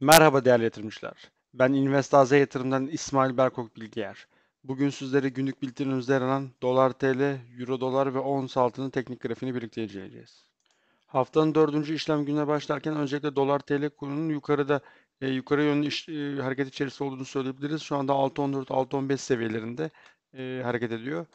Merhaba değerli yatırımcılar. Ben Investaze Yatırım'dan İsmail Berkok Bilgiyer. Bugün sizlere günlük bültenimizde yer dolar TL, euro dolar ve ons altının teknik grafiğini birlikte inceleyeceğiz. Haftanın dördüncü işlem gününe başlarken öncelikle dolar TL kurunun yukarıda e, yukarı yönlü iş, e, hareket içerisinde olduğunu söyleyebiliriz. Şu anda 6.14-6.15 seviyelerinde e, hareket ediyor.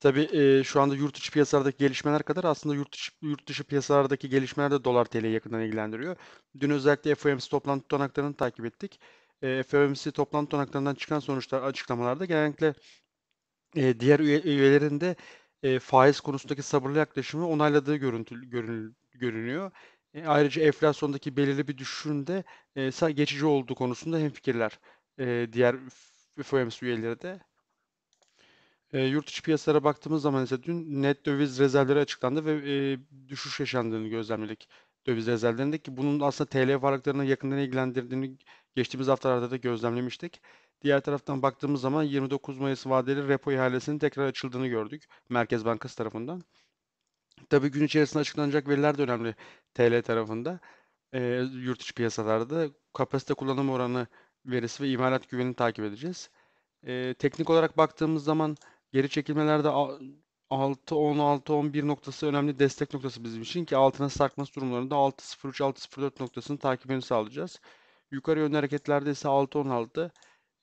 Tabii e, şu anda yurt içi piyasalardaki gelişmeler kadar aslında yurt dışı, yurt dışı piyasalardaki gelişmeler de dolar TL'yi yakından ilgilendiriyor. Dün özellikle FOMC toplantı tutanaklarını takip ettik. E, FOMC toplantı tutanaklarından çıkan sonuçlar açıklamalarda genellikle e, diğer üye, üyelerin de e, faiz konusundaki sabırlı yaklaşımı onayladığı görüntü, görün, görünüyor. E, ayrıca enflasyondaki belirli bir düşüşün de e, geçici olduğu konusunda hemfikirler e, diğer FOMC üyeleri de. E, yurt içi piyasalara baktığımız zaman ise dün net döviz rezervleri açıklandı ve e, düşüş yaşandığını gözlemledik döviz rezervlerinde ki bunun aslında TL varlıklarına yakından ilgilendirdiğini geçtiğimiz haftalarda da gözlemlemiştik. Diğer taraftan baktığımız zaman 29 Mayıs vadeli repo ihalesinin tekrar açıldığını gördük Merkez Bankası tarafından. Tabii gün içerisinde açıklanacak veriler de önemli TL tarafında. E, yurt içi piyasalarda kapasite kullanım oranı verisi ve imalat güvenini takip edeceğiz. E, teknik olarak baktığımız zaman Geri çekilmelerde 6 10 6 11 noktası önemli destek noktası bizim için ki altına sarkması durumlarında 6 0 3 6 0 4 noktasını takibini sağlayacağız. Yukarı yönlü hareketlerde ise 6 16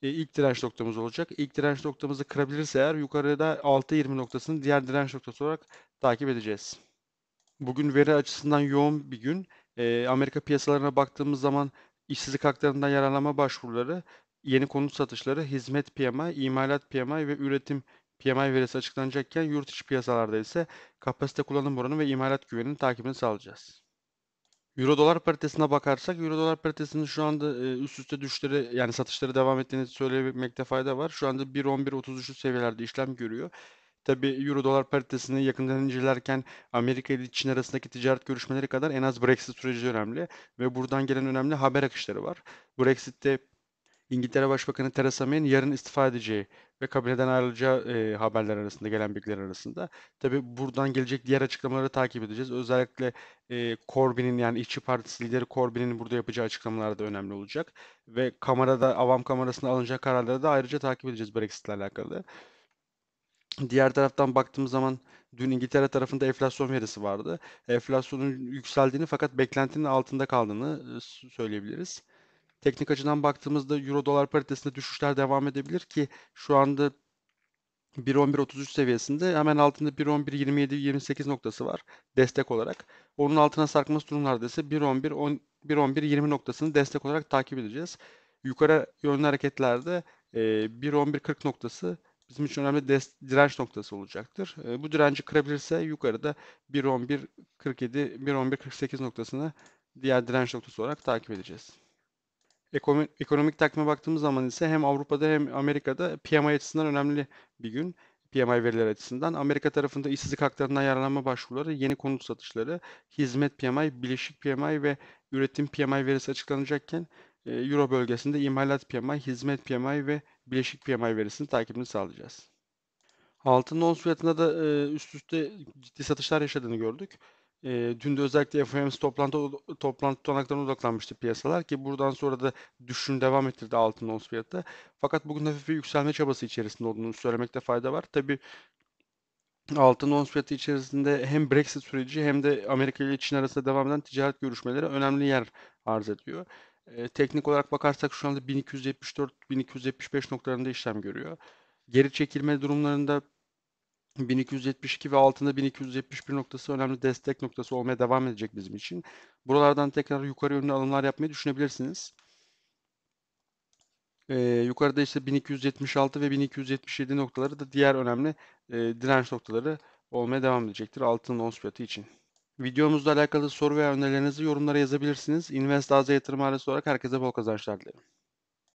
e, ilk direnç noktamız olacak. İlk direnç noktamızı kırabilirse eğer yukarıda 6 20 noktasını diğer direnç noktası olarak takip edeceğiz. Bugün veri açısından yoğun bir gün. E, Amerika piyasalarına baktığımız zaman işsizlik haklarından yararlanma başvuruları, yeni konut satışları, hizmet PMI, imalat PMI ve üretim PMI verisi açıklanacakken yurt içi piyasalarda ise kapasite kullanım oranı ve imalat güveninin takibini sağlayacağız. Euro dolar paritesine bakarsak Euro dolar paritesinin şu anda e, üst üste düşleri yani satışları devam ettiğini söylemekte fayda var. Şu anda 1.11.33 seviyelerde işlem görüyor. Tabi Euro dolar paritesini yakından incelerken Amerika ile Çin arasındaki ticaret görüşmeleri kadar en az Brexit süreci önemli ve buradan gelen önemli haber akışları var. Brexit'te İngiltere Başbakanı Theresa May'in yarın istifa edeceği ve kabineden ayrılacağı e, haberler arasında gelen bilgiler arasında. Tabi buradan gelecek diğer açıklamaları takip edeceğiz. Özellikle e, Corbyn'in yani İşçi Partisi lideri Corbyn'in burada yapacağı açıklamalar da önemli olacak. Ve kamerada, avam kamerasında alınacak kararları da ayrıca takip edeceğiz Brexit'le alakalı. Diğer taraftan baktığımız zaman dün İngiltere tarafında enflasyon verisi vardı. Enflasyonun yükseldiğini fakat beklentinin altında kaldığını e, söyleyebiliriz. Teknik açıdan baktığımızda euro dolar paritesinde düşüşler devam edebilir ki şu anda 1.11.33 seviyesinde hemen altında 1.11.27-28 noktası var destek olarak. Onun altına sarkması durumlarda ise 1.11.20 noktasını destek olarak takip edeceğiz. Yukarı yönlü hareketlerde 1.11.40 e, noktası bizim için önemli direnç noktası olacaktır. E, bu direnci kırabilirse yukarıda 1.11.47, 1.11.48 noktasını diğer direnç noktası olarak takip edeceğiz. Ekonomik, ekonomik takvime baktığımız zaman ise hem Avrupa'da hem Amerika'da PMI açısından önemli bir gün. PMI verileri açısından. Amerika tarafında işsizlik haklarından yararlanma başvuruları, yeni konut satışları, hizmet PMI, bileşik PMI ve üretim PMI verisi açıklanacakken e, Euro bölgesinde imalat PMI, hizmet PMI ve bileşik PMI verisinin takibini sağlayacağız. Altın ons fiyatında da e, üst üste ciddi satışlar yaşadığını gördük. E, dün de özellikle FOMC toplantı toplantı tutanaklarına odaklanmıştı piyasalar ki buradan sonra da düşüşünü devam ettirdi altın ons fiyatı. Fakat bugün hafif bir yükselme çabası içerisinde olduğunu söylemekte fayda var. Tabi altın ons fiyatı içerisinde hem Brexit süreci hem de Amerika ile Çin arasında devam eden ticaret görüşmeleri önemli yer arz ediyor. E, teknik olarak bakarsak şu anda 1274-1275 noktalarında işlem görüyor. Geri çekilme durumlarında 1272 ve altında 1271 noktası önemli destek noktası olmaya devam edecek bizim için. Buralardan tekrar yukarı yönlü alımlar yapmayı düşünebilirsiniz. Ee, yukarıda işte 1276 ve 1277 noktaları da diğer önemli e, direnç noktaları olmaya devam edecektir altının ons fiyatı için. Videomuzla alakalı soru veya önerilerinizi yorumlara yazabilirsiniz. Invest AZ yatırım ailesi olarak herkese bol kazançlar dilerim.